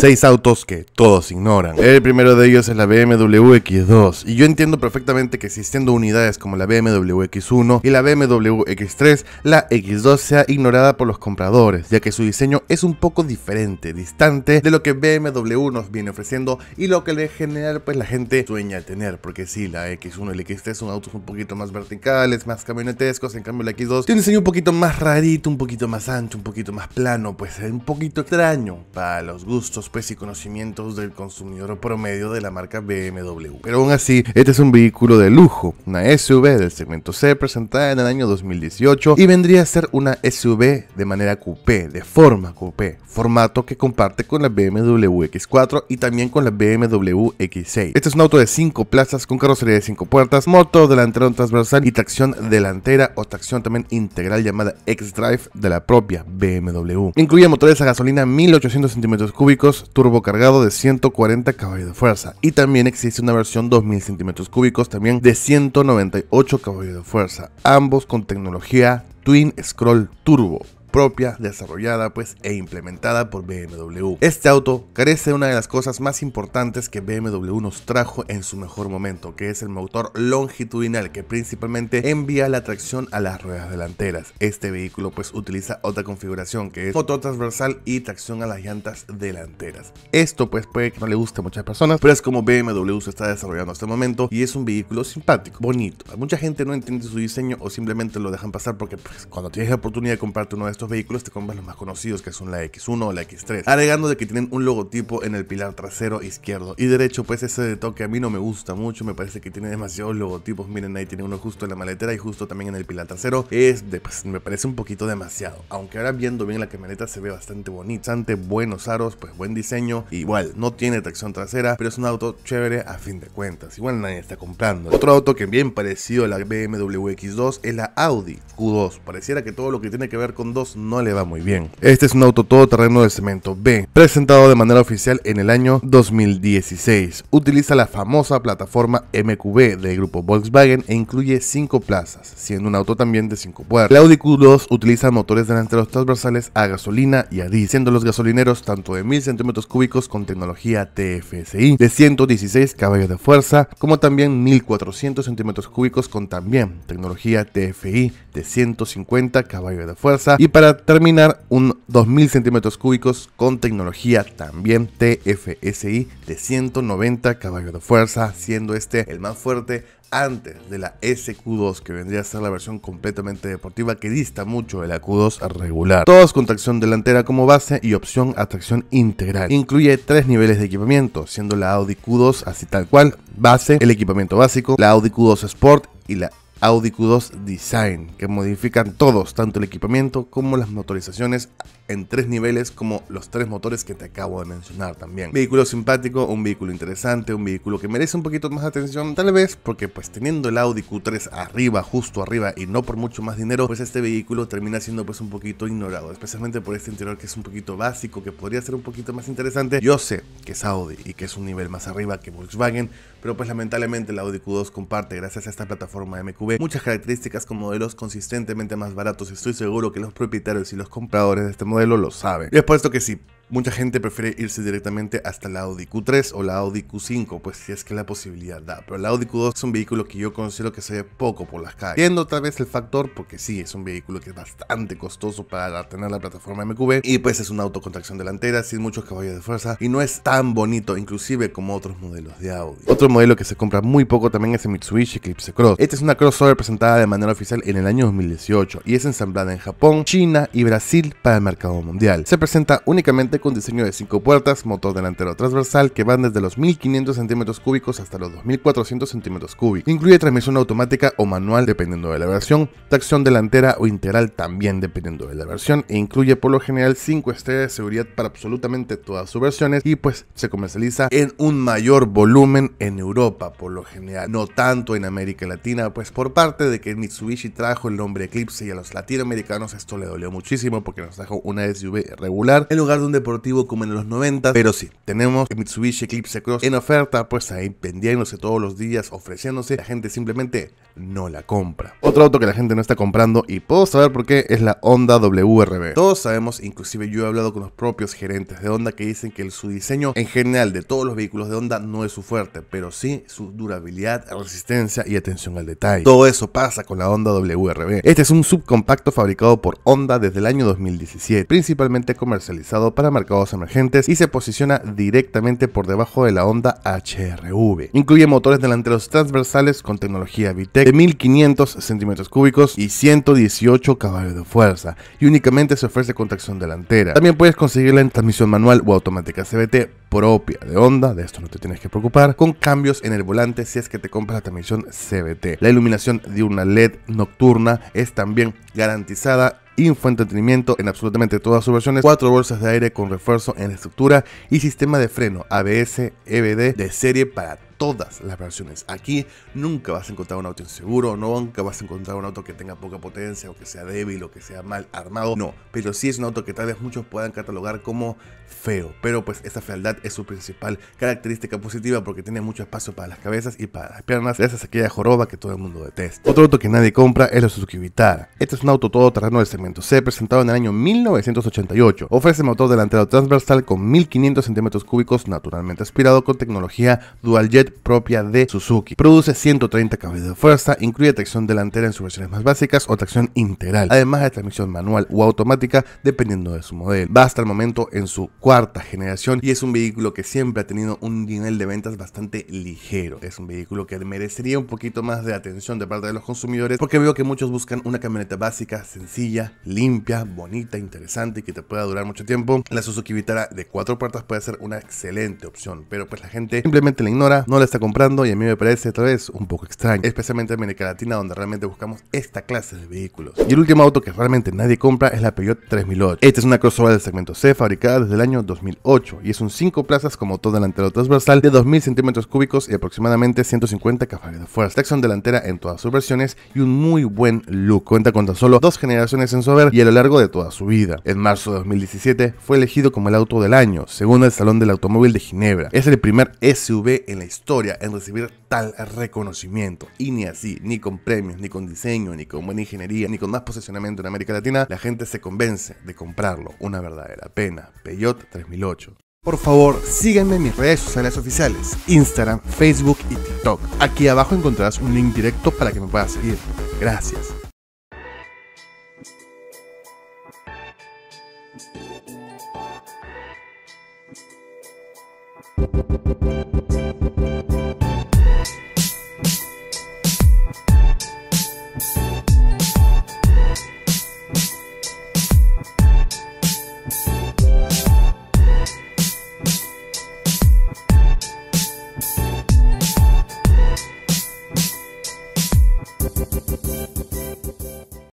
seis autos que todos ignoran. El primero de ellos es la BMW X2 y yo entiendo perfectamente que existiendo unidades como la BMW X1 y la BMW X3, la X2 sea ignorada por los compradores, ya que su diseño es un poco diferente, distante de lo que BMW nos viene ofreciendo y lo que en general pues la gente sueña tener, porque sí, la X1 y la X3 son autos un poquito más verticales, más camionetescos, en cambio la X2 tiene un diseño un poquito más rarito, un poquito más ancho, un poquito más plano, pues un poquito extraño para los gustos pues y conocimientos del consumidor promedio de la marca BMW. Pero aún así, este es un vehículo de lujo, una SUV del segmento C presentada en el año 2018 y vendría a ser una SUV de manera coupé, de forma coupé, formato que comparte con la BMW X4 y también con la BMW X6. Este es un auto de 5 plazas con carrocería de 5 puertas, motor delantero transversal y tracción delantera o tracción también integral llamada X-Drive de la propia BMW. Incluye motores a gasolina 1800 centímetros cúbicos Turbo cargado de 140 caballos de fuerza. Y también existe una versión 2000 centímetros cúbicos también de 198 caballos de fuerza, ambos con tecnología Twin Scroll Turbo propia, desarrollada pues e implementada por BMW. Este auto carece de una de las cosas más importantes que BMW nos trajo en su mejor momento, que es el motor longitudinal que principalmente envía la tracción a las ruedas delanteras. Este vehículo pues utiliza otra configuración que es Foto transversal y tracción a las llantas delanteras. Esto pues puede que no le guste a muchas personas, pero es como BMW se está desarrollando hasta el momento y es un vehículo simpático, bonito. Mucha gente no entiende su diseño o simplemente lo dejan pasar porque pues, cuando tienes la oportunidad de comprarte uno de estos vehículos te compras los más conocidos, que son la X1 o la X3, agregando de que tienen un logotipo en el pilar trasero izquierdo y derecho, pues ese de toque a mí no me gusta mucho, me parece que tiene demasiados logotipos, miren ahí tiene uno justo en la maletera y justo también en el pilar trasero, es de, pues, me parece un poquito demasiado, aunque ahora viendo bien la camioneta se ve bastante bonita, ante buenos aros, pues buen diseño, igual no tiene tracción trasera, pero es un auto chévere a fin de cuentas, igual nadie está comprando. Otro auto que bien parecido a la BMW X2 es la Audi Q2, pareciera que todo lo que tiene que ver con dos no le va muy bien. Este es un auto todoterreno de cemento B, presentado de manera oficial en el año 2016. Utiliza la famosa plataforma MQB del grupo Volkswagen e incluye 5 plazas, siendo un auto también de 5 puertas. El Audi Q2 utiliza motores delanteros transversales a gasolina y a diésel, siendo los gasolineros tanto de 1000 centímetros cúbicos con tecnología TFSI de 116 caballos de fuerza, como también 1400 centímetros cúbicos con también tecnología TFI de 150 caballos de fuerza y para terminar un 2000 centímetros cúbicos con tecnología también TFSI de 190 caballos de fuerza, siendo este el más fuerte antes de la SQ2, que vendría a ser la versión completamente deportiva que dista mucho de la Q2 regular. Todos con tracción delantera como base y opción a tracción integral. Incluye tres niveles de equipamiento, siendo la Audi Q2 así tal cual, base, el equipamiento básico, la Audi Q2 Sport y la Audi Q2 Design, que modifican todos, tanto el equipamiento como las motorizaciones en tres niveles, como los tres motores que te acabo de mencionar también. Vehículo simpático, un vehículo interesante, un vehículo que merece un poquito más atención, tal vez porque pues teniendo el Audi Q3 arriba, justo arriba y no por mucho más dinero, pues este vehículo termina siendo pues un poquito ignorado, especialmente por este interior que es un poquito básico, que podría ser un poquito más interesante. Yo sé que es Audi y que es un nivel más arriba que Volkswagen, pero pues lamentablemente el Audi Q2 comparte gracias a esta plataforma MQ muchas características con modelos consistentemente más baratos. Estoy seguro que los propietarios y los compradores de este modelo lo saben. Y es por esto que sí, mucha gente prefiere irse directamente hasta la Audi Q3 o la Audi Q5, pues si es que la posibilidad da. Pero la Audi Q2 es un vehículo que yo considero que se ve poco por las calles. Viendo otra vez el factor, porque sí, es un vehículo que es bastante costoso para tener la plataforma MQB. Y pues es un auto tracción delantera, sin muchos caballos de fuerza. Y no es tan bonito, inclusive como otros modelos de Audi. Otro modelo que se compra muy poco también es el Mitsubishi Eclipse Cross. Este es una Cross solo presentada de manera oficial en el año 2018 y es ensamblada en Japón, China y Brasil para el mercado mundial. Se presenta únicamente con diseño de 5 puertas, motor delantero transversal que van desde los 1500 centímetros cúbicos hasta los 2400 centímetros cúbicos. Incluye transmisión automática o manual dependiendo de la versión, tracción delantera o integral también dependiendo de la versión e incluye por lo general 5 estrellas de seguridad para absolutamente todas sus versiones y pues se comercializa en un mayor volumen en Europa por lo general, no tanto en América Latina pues por parte de que Mitsubishi trajo el nombre Eclipse y a los latinoamericanos esto le dolió muchísimo porque nos trajo una SUV regular en lugar de un deportivo como en los 90. Pero sí, tenemos Mitsubishi Eclipse Cross en oferta, pues ahí vendiéndose todos los días, ofreciéndose. La gente simplemente no la compra. Otro auto que la gente no está comprando y puedo saber por qué es la Honda WRB. Todos sabemos, inclusive yo he hablado con los propios gerentes de Honda que dicen que su diseño en general de todos los vehículos de Honda no es su fuerte, pero sí su durabilidad, resistencia y atención al detalle todo eso pasa con la Honda WRB. Este es un subcompacto fabricado por Honda desde el año 2017, principalmente comercializado para mercados emergentes y se posiciona directamente por debajo de la Honda HRV. Incluye motores delanteros transversales con tecnología VTEC de 1500 centímetros cúbicos y 118 caballos de fuerza, y únicamente se ofrece con tracción delantera. También puedes conseguirla en transmisión manual o automática CVT propia de onda, de esto no te tienes que preocupar, con cambios en el volante si es que te compras la transmisión CBT. La iluminación de una LED nocturna es también garantizada infoentretenimiento en absolutamente todas sus versiones, cuatro bolsas de aire con refuerzo en estructura y sistema de freno ABS EBD de serie para todas las versiones. Aquí nunca vas a encontrar un auto inseguro, nunca vas a encontrar un auto que tenga poca potencia o que sea débil o que sea mal armado, no. Pero sí es un auto que tal vez muchos puedan catalogar como feo. Pero pues esa fealdad es su principal característica positiva porque tiene mucho espacio para las cabezas y para las piernas. Esa es aquella joroba que todo el mundo detesta. Otro auto que nadie compra es el Suzuki Vitara. Este es un auto Todo terreno del segmento C presentado en el año 1988. Ofrece motor delantero transversal con 1500 centímetros cúbicos naturalmente aspirado con tecnología dual jet propia de Suzuki. Produce 130 caballos de fuerza, incluye tracción delantera en sus versiones más básicas o tracción integral, además de transmisión manual o automática dependiendo de su modelo. Va hasta el momento en su cuarta generación y es un vehículo que siempre ha tenido un nivel de ventas bastante ligero. Es un vehículo que merecería un poquito más de atención de parte de los consumidores porque veo que muchos buscan una camioneta básica, sencilla, limpia, bonita, interesante y que te pueda durar mucho tiempo. La Suzuki Vitara de cuatro puertas puede ser una excelente opción, pero pues la gente simplemente la ignora, no la está comprando y a mí me parece otra vez un poco extraño, especialmente en América Latina donde realmente buscamos esta clase de vehículos. Y el último auto que realmente nadie compra es la Peugeot 3008. Esta es una crossover del segmento C fabricada desde el año 2008 y es un 5 plazas como todo delantero transversal de 2000 centímetros cúbicos y aproximadamente 150 caballos de fuerza. Taxon delantera en todas sus versiones y un muy buen look. Cuenta con tan solo dos generaciones en su y a lo largo de toda su vida. En marzo de 2017 fue elegido como el auto del año, según el Salón del Automóvil de Ginebra. Es el primer SUV en la historia historia en recibir tal reconocimiento. Y ni así, ni con premios, ni con diseño, ni con buena ingeniería, ni con más posicionamiento en América Latina, la gente se convence de comprarlo. Una verdadera pena. Peyot 3008. Por favor, síganme en mis redes sociales oficiales, Instagram, Facebook y TikTok. Aquí abajo encontrarás un link directo para que me puedas seguir. Gracias.